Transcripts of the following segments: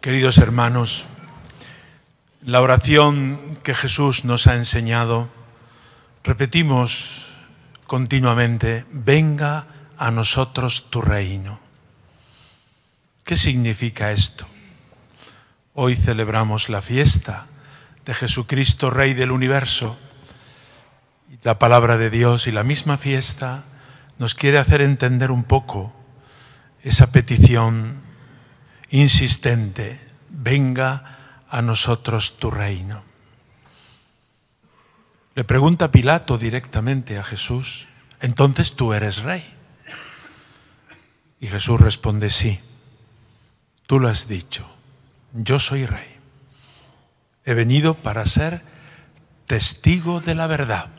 Queridos hermanos, la oración que Jesús nos ha enseñado, repetimos continuamente, venga a nosotros tu reino. ¿Qué significa esto? Hoy celebramos la fiesta de Jesucristo, Rey del universo. La palabra de Dios y la misma fiesta nos quiere hacer entender un poco esa petición insistente, venga a nosotros tu reino. Le pregunta Pilato directamente a Jesús, entonces tú eres rey. Y Jesús responde, sí, tú lo has dicho, yo soy rey. He venido para ser testigo de la verdad.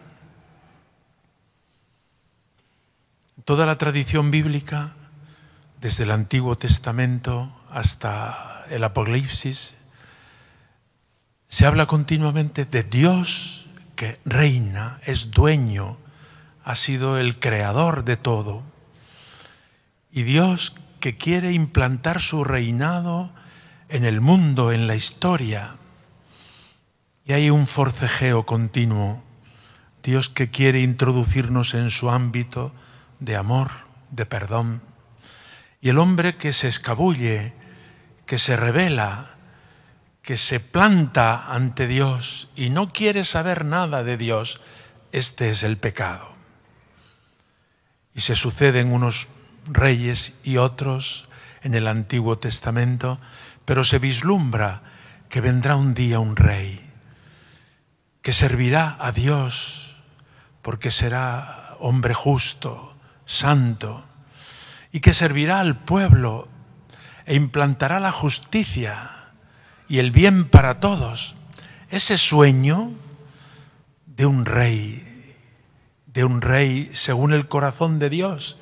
Toda la tradición bíblica, desde el Antiguo Testamento hasta el Apocalipsis, se habla continuamente de Dios que reina, es dueño, ha sido el creador de todo. Y Dios que quiere implantar su reinado en el mundo, en la historia. Y hay un forcejeo continuo. Dios que quiere introducirnos en su ámbito de amor, de perdón. Y el hombre que se escabulle que se revela, que se planta ante Dios y no quiere saber nada de Dios, este es el pecado. Y se suceden unos reyes y otros en el Antiguo Testamento, pero se vislumbra que vendrá un día un rey, que servirá a Dios, porque será hombre justo, santo, y que servirá al pueblo e implantará la justicia y el bien para todos. Ese sueño de un rey, de un rey según el corazón de Dios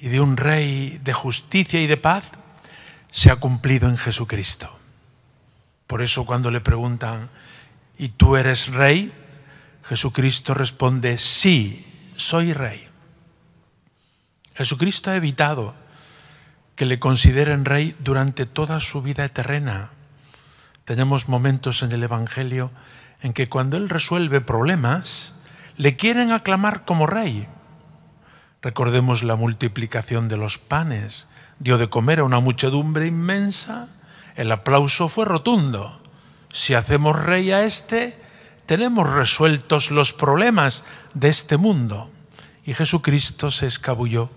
y de un rey de justicia y de paz, se ha cumplido en Jesucristo. Por eso cuando le preguntan, ¿y tú eres rey? Jesucristo responde, sí, soy rey. Jesucristo ha evitado que le consideren rey durante toda su vida eterna. Tenemos momentos en el Evangelio en que cuando Él resuelve problemas, le quieren aclamar como rey. Recordemos la multiplicación de los panes. Dio de comer a una muchedumbre inmensa. El aplauso fue rotundo. Si hacemos rey a este, tenemos resueltos los problemas de este mundo. Y Jesucristo se escabulló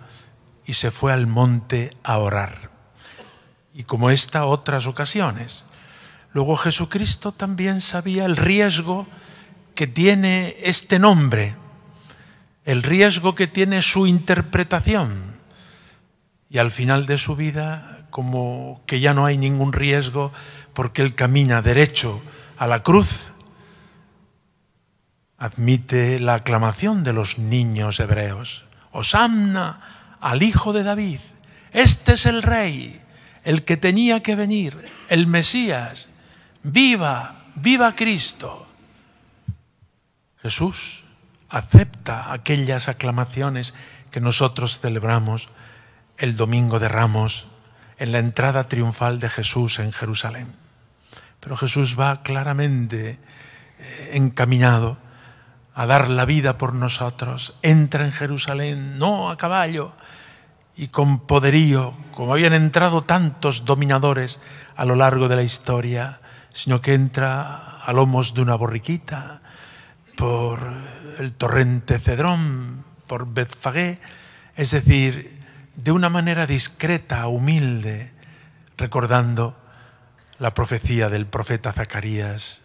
y se fue al monte a orar. Y como esta, otras ocasiones. Luego Jesucristo también sabía el riesgo que tiene este nombre, el riesgo que tiene su interpretación. Y al final de su vida, como que ya no hay ningún riesgo porque Él camina derecho a la cruz, admite la aclamación de los niños hebreos. Osamna, al hijo de David. Este es el rey, el que tenía que venir, el Mesías. Viva, viva Cristo. Jesús acepta aquellas aclamaciones que nosotros celebramos el domingo de Ramos en la entrada triunfal de Jesús en Jerusalén. Pero Jesús va claramente eh, encaminado a dar la vida por nosotros. Entra en Jerusalén, no a caballo, y con poderío, como habían entrado tantos dominadores a lo largo de la historia, sino que entra a lomos de una borriquita, por el torrente Cedrón, por Betfagé, es decir, de una manera discreta, humilde, recordando la profecía del profeta Zacarías,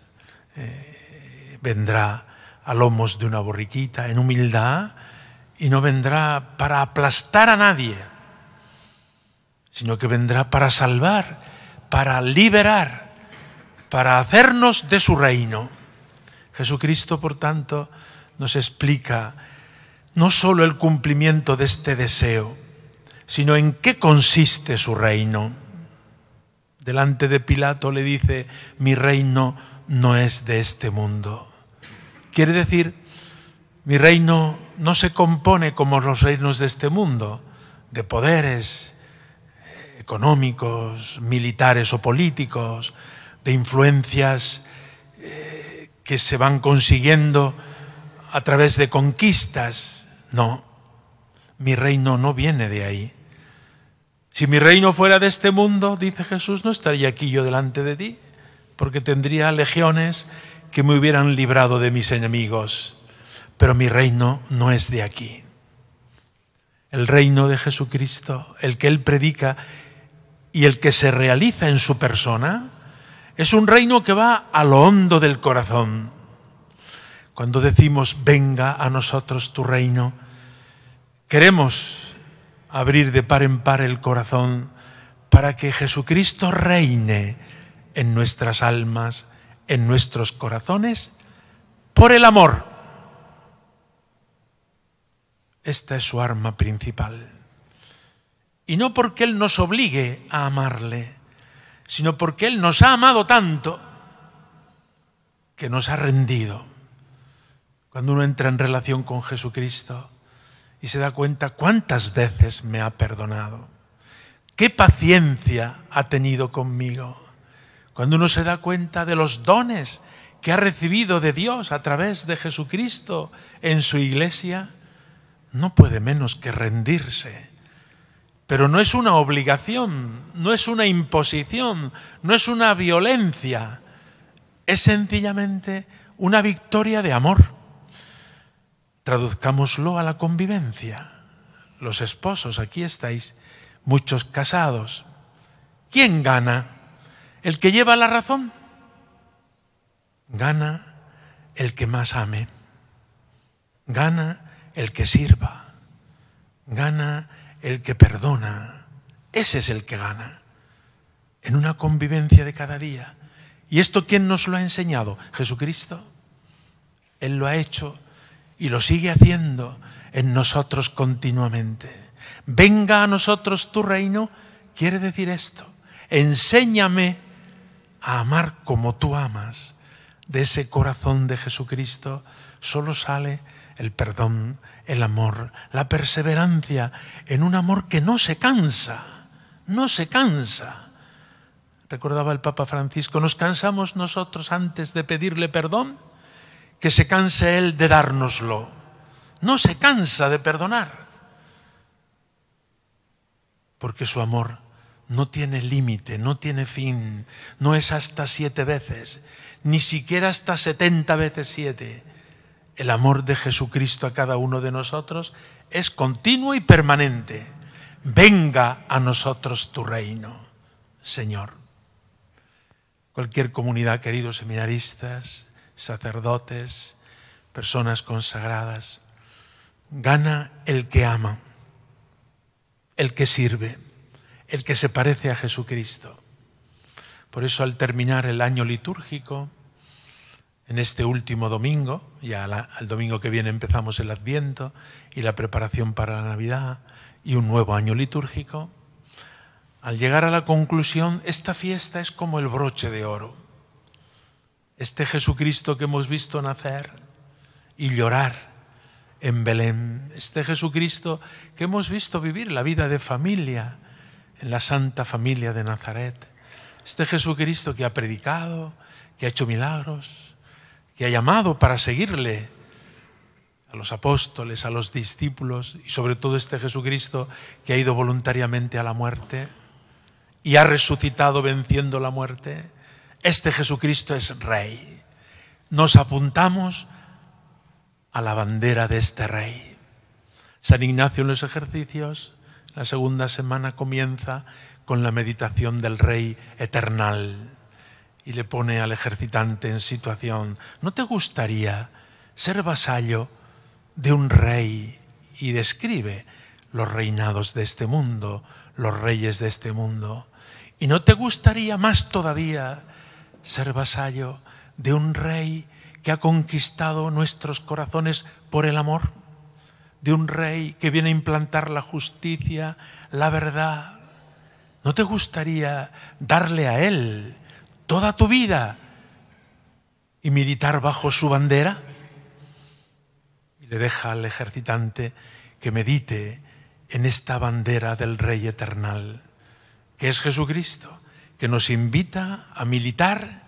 eh, vendrá a lomos de una borriquita, en humildad, y no vendrá para aplastar a nadie, sino que vendrá para salvar, para liberar, para hacernos de su reino. Jesucristo, por tanto, nos explica no solo el cumplimiento de este deseo, sino en qué consiste su reino. Delante de Pilato le dice, mi reino no es de este mundo. Quiere decir, mi reino no se compone como los reinos de este mundo, de poderes eh, económicos, militares o políticos, de influencias eh, que se van consiguiendo a través de conquistas. No, mi reino no viene de ahí. Si mi reino fuera de este mundo, dice Jesús, no estaría aquí yo delante de ti, porque tendría legiones que me hubieran librado de mis enemigos, pero mi reino no es de aquí. El reino de Jesucristo, el que Él predica y el que se realiza en su persona, es un reino que va a lo hondo del corazón. Cuando decimos, venga a nosotros tu reino, queremos abrir de par en par el corazón para que Jesucristo reine en nuestras almas en nuestros corazones por el amor. Esta es su arma principal. Y no porque Él nos obligue a amarle, sino porque Él nos ha amado tanto que nos ha rendido. Cuando uno entra en relación con Jesucristo y se da cuenta cuántas veces me ha perdonado, qué paciencia ha tenido conmigo cuando uno se da cuenta de los dones que ha recibido de Dios a través de Jesucristo en su iglesia, no puede menos que rendirse. Pero no es una obligación, no es una imposición, no es una violencia, es sencillamente una victoria de amor. Traduzcámoslo a la convivencia. Los esposos, aquí estáis, muchos casados. ¿Quién gana? El que lleva la razón gana el que más ame, gana el que sirva, gana el que perdona. Ese es el que gana en una convivencia de cada día. ¿Y esto quién nos lo ha enseñado? Jesucristo. Él lo ha hecho y lo sigue haciendo en nosotros continuamente. Venga a nosotros tu reino, quiere decir esto. Enséñame a amar como tú amas, de ese corazón de Jesucristo solo sale el perdón, el amor, la perseverancia en un amor que no se cansa, no se cansa. Recordaba el Papa Francisco, nos cansamos nosotros antes de pedirle perdón, que se canse Él de dárnoslo. No se cansa de perdonar, porque su amor no tiene límite, no tiene fin, no es hasta siete veces, ni siquiera hasta setenta veces siete. El amor de Jesucristo a cada uno de nosotros es continuo y permanente. Venga a nosotros tu reino, Señor. Cualquier comunidad, queridos seminaristas, sacerdotes, personas consagradas, gana el que ama, el que sirve el que se parece a Jesucristo. Por eso al terminar el año litúrgico, en este último domingo, ya al domingo que viene empezamos el Adviento y la preparación para la Navidad y un nuevo año litúrgico, al llegar a la conclusión, esta fiesta es como el broche de oro. Este Jesucristo que hemos visto nacer y llorar en Belén, este Jesucristo que hemos visto vivir la vida de familia, en la Santa Familia de Nazaret. Este Jesucristo que ha predicado, que ha hecho milagros, que ha llamado para seguirle a los apóstoles, a los discípulos y sobre todo este Jesucristo que ha ido voluntariamente a la muerte y ha resucitado venciendo la muerte. Este Jesucristo es rey. Nos apuntamos a la bandera de este rey. San Ignacio en los ejercicios la segunda semana comienza con la meditación del Rey Eternal y le pone al ejercitante en situación, ¿no te gustaría ser vasallo de un rey? Y describe los reinados de este mundo, los reyes de este mundo. ¿Y no te gustaría más todavía ser vasallo de un rey que ha conquistado nuestros corazones por el amor? de un rey que viene a implantar la justicia, la verdad. ¿No te gustaría darle a él toda tu vida y militar bajo su bandera? Y le deja al ejercitante que medite en esta bandera del Rey Eternal, que es Jesucristo, que nos invita a militar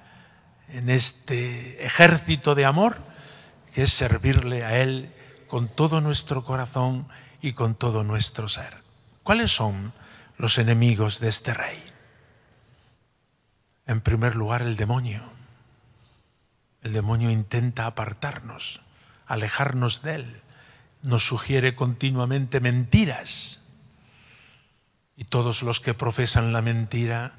en este ejército de amor, que es servirle a Él con todo nuestro corazón y con todo nuestro ser. ¿Cuáles son los enemigos de este rey? En primer lugar, el demonio. El demonio intenta apartarnos, alejarnos de él. Nos sugiere continuamente mentiras. Y todos los que profesan la mentira,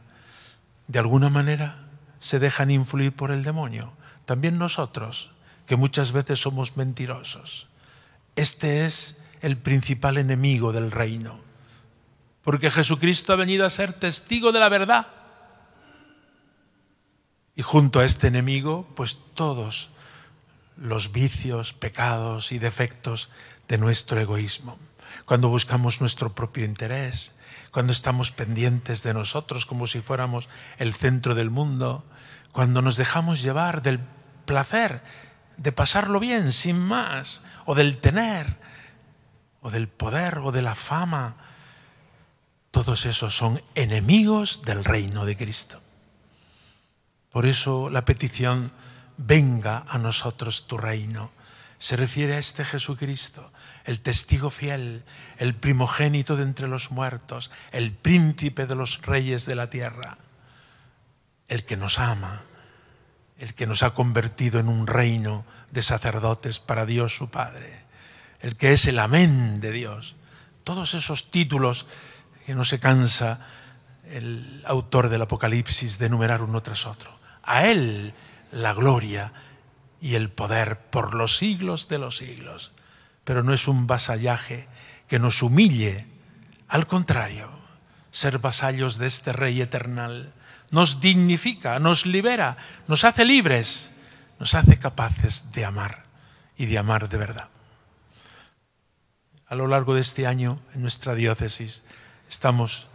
de alguna manera, se dejan influir por el demonio. También nosotros, que muchas veces somos mentirosos. Este es el principal enemigo del reino. Porque Jesucristo ha venido a ser testigo de la verdad. Y junto a este enemigo, pues todos los vicios, pecados y defectos de nuestro egoísmo. Cuando buscamos nuestro propio interés, cuando estamos pendientes de nosotros como si fuéramos el centro del mundo, cuando nos dejamos llevar del placer de pasarlo bien, sin más, o del tener, o del poder, o de la fama. Todos esos son enemigos del reino de Cristo. Por eso la petición, venga a nosotros tu reino, se refiere a este Jesucristo, el testigo fiel, el primogénito de entre los muertos, el príncipe de los reyes de la tierra, el que nos ama el que nos ha convertido en un reino de sacerdotes para Dios su Padre, el que es el amén de Dios. Todos esos títulos que no se cansa el autor del Apocalipsis de enumerar uno tras otro. A Él la gloria y el poder por los siglos de los siglos. Pero no es un vasallaje que nos humille, al contrario, ser vasallos de este Rey eternal nos dignifica, nos libera, nos hace libres, nos hace capaces de amar y de amar de verdad. A lo largo de este año, en nuestra diócesis, estamos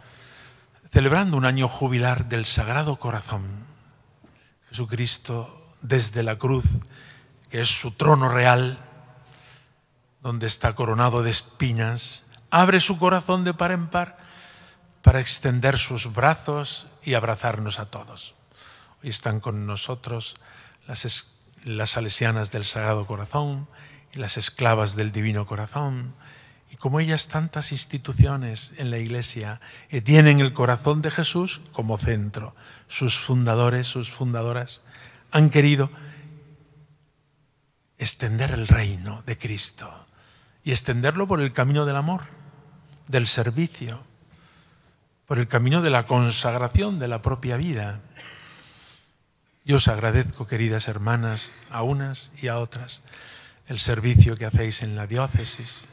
celebrando un año jubilar del Sagrado Corazón. Jesucristo desde la cruz, que es su trono real, donde está coronado de espinas, abre su corazón de par en par para extender sus brazos y abrazarnos a todos. Hoy están con nosotros las, salesianas del Sagrado Corazón y las esclavas del Divino Corazón. Y como ellas, tantas instituciones en la Iglesia que eh, tienen el corazón de Jesús como centro. Sus fundadores, sus fundadoras han querido extender el reino de Cristo y extenderlo por el camino del amor, del servicio por el camino de la consagración de la propia vida. Yo os agradezco, queridas hermanas, a unas y a otras, el servicio que hacéis en la diócesis,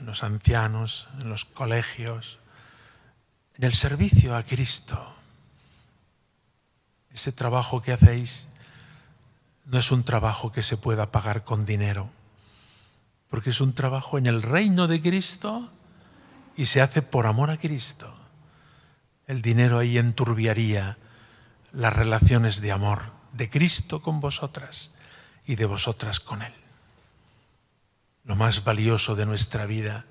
en los ancianos, en los colegios, en el servicio a Cristo. Ese trabajo que hacéis no es un trabajo que se pueda pagar con dinero, porque es un trabajo en el reino de Cristo y se hace por amor a Cristo. El dinero ahí enturbiaría las relaciones de amor de Cristo con vosotras y de vosotras con Él. Lo más valioso de nuestra vida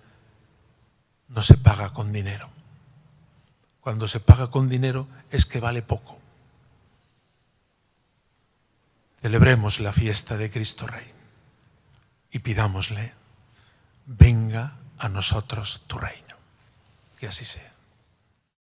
no se paga con dinero. Cuando se paga con dinero es que vale poco. Celebremos la fiesta de Cristo Rey y pidámosle, venga a nosotros tu reino. Que así sea.